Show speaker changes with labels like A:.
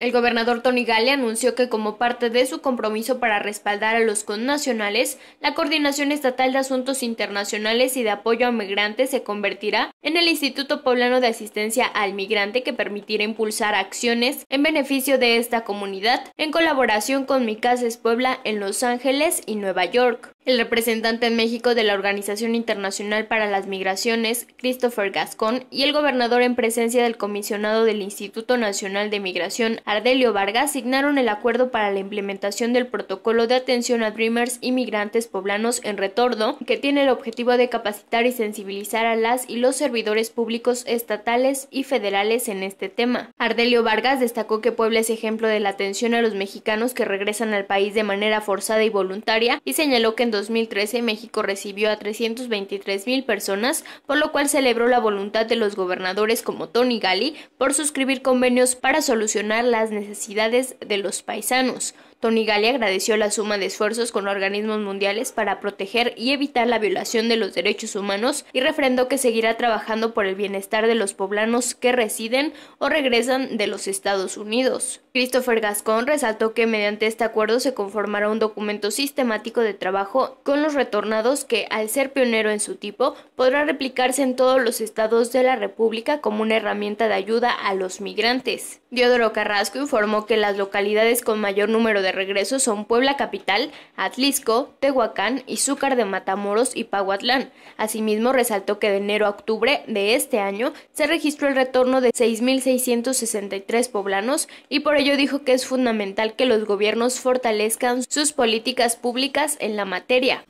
A: El gobernador Tony Gale anunció que como parte de su compromiso para respaldar a los connacionales, la Coordinación Estatal de Asuntos Internacionales y de Apoyo a Migrantes se convertirá en el Instituto Poblano de Asistencia al Migrante que permitirá impulsar acciones en beneficio de esta comunidad en colaboración con Micases Puebla en Los Ángeles y Nueva York. El representante en México de la Organización Internacional para las Migraciones, Christopher Gascón, y el gobernador en presencia del comisionado del Instituto Nacional de Migración, Ardelio Vargas, signaron el acuerdo para la implementación del protocolo de atención a Dreamers y migrantes poblanos en retorno, que tiene el objetivo de capacitar y sensibilizar a las y los servidores públicos estatales y federales en este tema. Ardelio Vargas destacó que Puebla es ejemplo de la atención a los mexicanos que regresan al país de manera forzada y voluntaria y señaló que 2013 México recibió a 323 mil personas, por lo cual celebró la voluntad de los gobernadores como Tony Gali por suscribir convenios para solucionar las necesidades de los paisanos. Tony Galli agradeció la suma de esfuerzos con organismos mundiales para proteger y evitar la violación de los derechos humanos y refrendó que seguirá trabajando por el bienestar de los poblanos que residen o regresan de los Estados Unidos. Christopher Gascon resaltó que mediante este acuerdo se conformará un documento sistemático de trabajo con los retornados que, al ser pionero en su tipo, podrá replicarse en todos los estados de la República como una herramienta de ayuda a los migrantes. Diodoro Carrasco informó que las localidades con mayor número de regreso son Puebla Capital, Atlisco, Tehuacán, Izúcar de Matamoros y Paguatlán. Asimismo, resaltó que de enero a octubre de este año se registró el retorno de 6.663 poblanos y por ello dijo que es fundamental que los gobiernos fortalezcan sus políticas públicas en la materia.